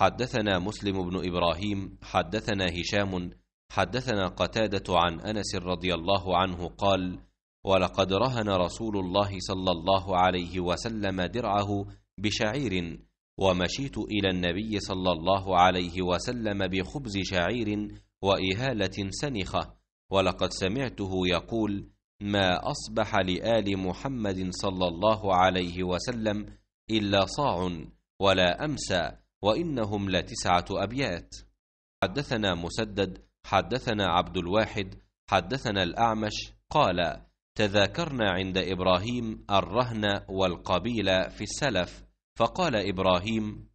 حدثنا مسلم بن ابراهيم حدثنا هشام حدثنا قتاده عن انس رضي الله عنه قال ولقد رهن رسول الله صلى الله عليه وسلم درعه بشعير ومشيت الى النبي صلى الله عليه وسلم بخبز شعير واهاله سنخه ولقد سمعته يقول ما اصبح لال محمد صلى الله عليه وسلم الا صاع ولا امسى وإنهم لتسعة أبيات حدثنا مسدد حدثنا عبد الواحد حدثنا الأعمش قال تذاكرنا عند إبراهيم الرهن والقبيل في السلف فقال إبراهيم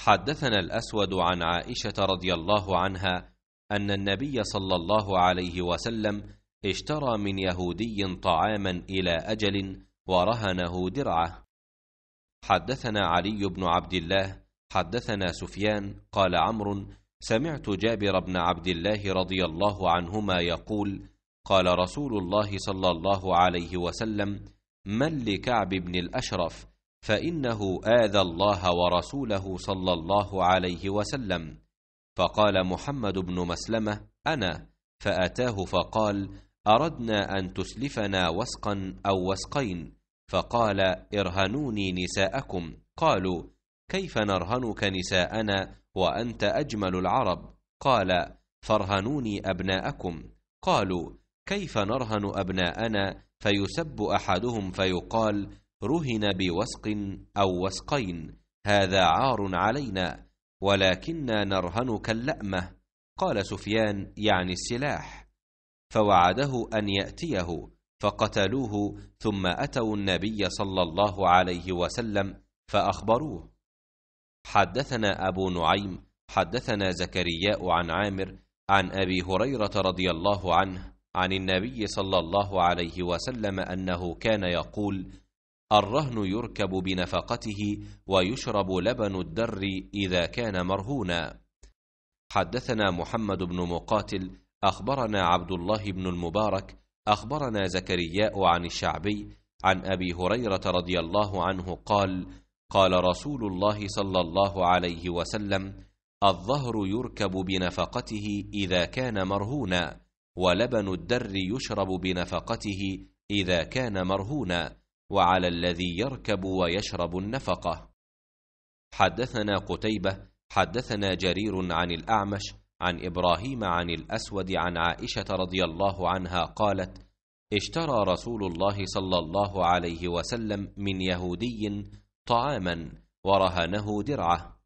حدثنا الأسود عن عائشة رضي الله عنها أن النبي صلى الله عليه وسلم اشترى من يهودي طعاما إلى أجل ورهنه درعه حدثنا علي بن عبد الله حدثنا سفيان قال عمرو سمعت جابر بن عبد الله رضي الله عنهما يقول قال رسول الله صلى الله عليه وسلم من لكعب بن الاشرف فانه اذى الله ورسوله صلى الله عليه وسلم فقال محمد بن مسلمه انا فاتاه فقال اردنا ان تسلفنا وسقا او وسقين فقال ارهنوني نساءكم قالوا كيف نرهنك نساءنا وأنت أجمل العرب قال فارهنوني أبناءكم قالوا كيف نرهن أبناءنا فيسب أحدهم فيقال رهن بوسق أو وسقين هذا عار علينا ولكنا نرهنك اللأمة قال سفيان يعني السلاح فوعده أن يأتيه فقتلوه ثم أتوا النبي صلى الله عليه وسلم فأخبروه حدثنا أبو نعيم حدثنا زكرياء عن عامر عن أبي هريرة رضي الله عنه عن النبي صلى الله عليه وسلم أنه كان يقول الرهن يركب بنفقته ويشرب لبن الدر إذا كان مرهونا حدثنا محمد بن مقاتل أخبرنا عبد الله بن المبارك أخبرنا زكرياء عن الشعبي عن أبي هريرة رضي الله عنه قال قال رسول الله صلى الله عليه وسلم الظهر يركب بنفقته اذا كان مرهونا ولبن الدر يشرب بنفقته اذا كان مرهونا وعلى الذي يركب ويشرب النفقه حدثنا قتيبه حدثنا جرير عن الاعمش عن ابراهيم عن الاسود عن عائشه رضي الله عنها قالت اشترى رسول الله صلى الله عليه وسلم من يهودي طعاما ورهنه درعه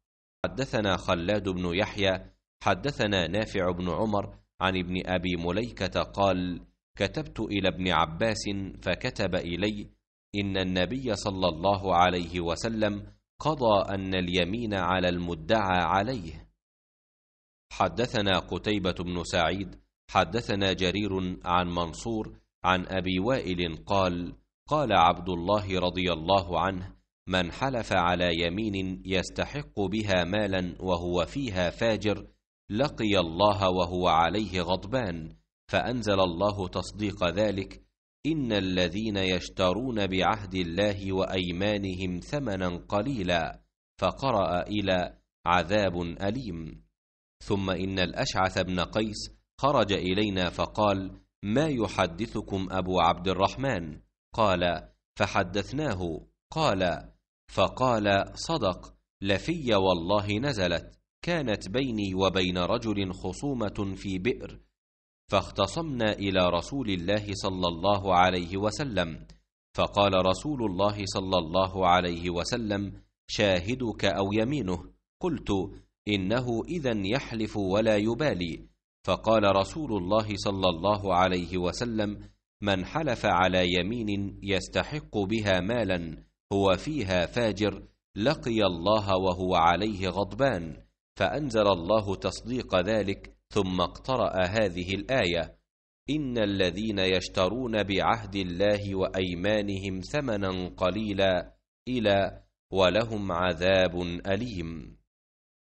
حدثنا خلاد بن يحيى حدثنا نافع بن عمر عن ابن أبي مليكة قال كتبت إلى ابن عباس فكتب إلي إن النبي صلى الله عليه وسلم قضى أن اليمين على المدعى عليه حدثنا قتيبة بن سعيد حدثنا جرير عن منصور عن أبي وائل قال قال عبد الله رضي الله عنه من حلف على يمين يستحق بها مالا وهو فيها فاجر لقي الله وهو عليه غضبان فانزل الله تصديق ذلك ان الذين يشترون بعهد الله وايمانهم ثمنا قليلا فقرا الى عذاب اليم ثم ان الاشعث بن قيس خرج الينا فقال ما يحدثكم ابو عبد الرحمن قال فحدثناه قال فقال صدق لفي والله نزلت كانت بيني وبين رجل خصومه في بئر فاختصمنا الى رسول الله صلى الله عليه وسلم فقال رسول الله صلى الله عليه وسلم شاهدك او يمينه قلت انه اذا يحلف ولا يبالي فقال رسول الله صلى الله عليه وسلم من حلف على يمين يستحق بها مالا هو فيها فاجر لقي الله وهو عليه غضبان فانزل الله تصديق ذلك ثم اقترا هذه الايه ان الذين يشترون بعهد الله وايمانهم ثمنا قليلا الى ولهم عذاب اليم